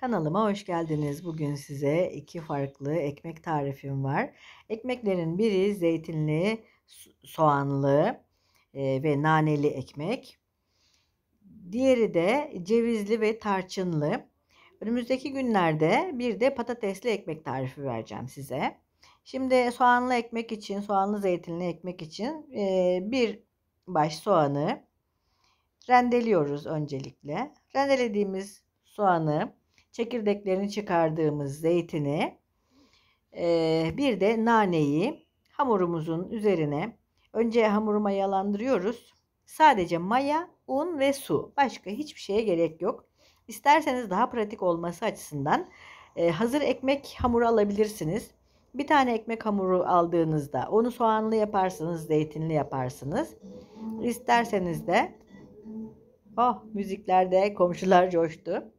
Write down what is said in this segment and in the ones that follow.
Kanalıma hoş geldiniz. Bugün size iki farklı ekmek tarifim var. Ekmeklerin biri zeytinli, soğanlı e, ve naneli ekmek. Diğeri de cevizli ve tarçınlı. Önümüzdeki günlerde bir de patatesli ekmek tarifi vereceğim size. Şimdi soğanlı ekmek için, soğanlı zeytinli ekmek için e, bir baş soğanı rendeliyoruz öncelikle. Rendelediğimiz soğanı çekirdeklerini çıkardığımız zeytini e, bir de naneyi hamurumuzun üzerine önce hamuru mayalandırıyoruz. Sadece maya, un ve su. Başka hiçbir şeye gerek yok. İsterseniz daha pratik olması açısından e, hazır ekmek hamuru alabilirsiniz. Bir tane ekmek hamuru aldığınızda onu soğanlı yaparsınız, zeytinli yaparsınız. İsterseniz de oh müziklerde komşular coştu.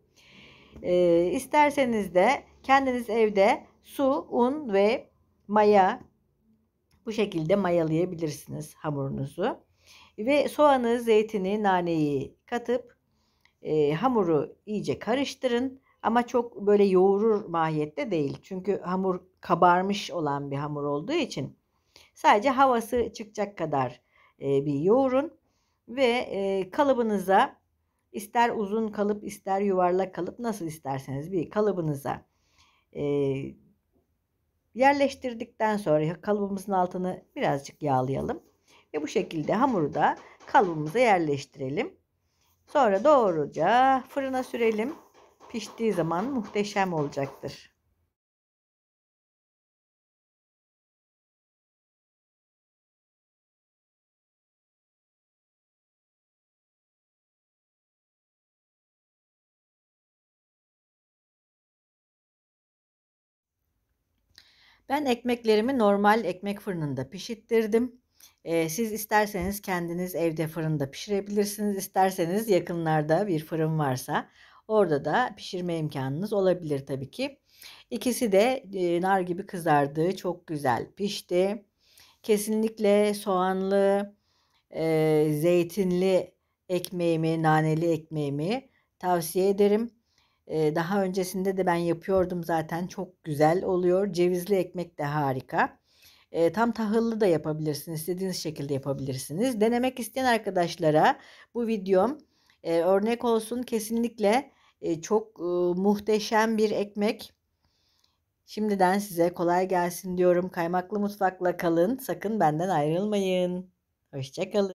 E, isterseniz de kendiniz evde su, un ve maya bu şekilde mayalayabilirsiniz hamurunuzu. Ve soğanı, zeytini, naneyi katıp e, hamuru iyice karıştırın. Ama çok böyle yoğurur mahiyette değil. Çünkü hamur kabarmış olan bir hamur olduğu için sadece havası çıkacak kadar e, bir yoğurun ve e, kalıbınıza İster uzun kalıp ister yuvarlak kalıp nasıl isterseniz bir kalıbınıza e, yerleştirdikten sonra kalıbımızın altını birazcık yağlayalım. Ve bu şekilde hamuru da kalıbımıza yerleştirelim. Sonra doğruca fırına sürelim. Piştiği zaman muhteşem olacaktır. Ben ekmeklerimi normal ekmek fırınında pişittirdim. Ee, siz isterseniz kendiniz evde fırında pişirebilirsiniz. İsterseniz yakınlarda bir fırın varsa orada da pişirme imkanınız olabilir tabii ki. İkisi de e, nar gibi kızardı. Çok güzel pişti. Kesinlikle soğanlı, e, zeytinli ekmeğimi, naneli ekmeğimi tavsiye ederim. Daha öncesinde de ben yapıyordum zaten çok güzel oluyor. Cevizli ekmek de harika. E, tam tahıllı da yapabilirsiniz. istediğiniz şekilde yapabilirsiniz. Denemek isteyen arkadaşlara bu videom e, örnek olsun. Kesinlikle e, çok e, muhteşem bir ekmek. Şimdiden size kolay gelsin diyorum. Kaymaklı mutfakla kalın. Sakın benden ayrılmayın. Hoşçakalın.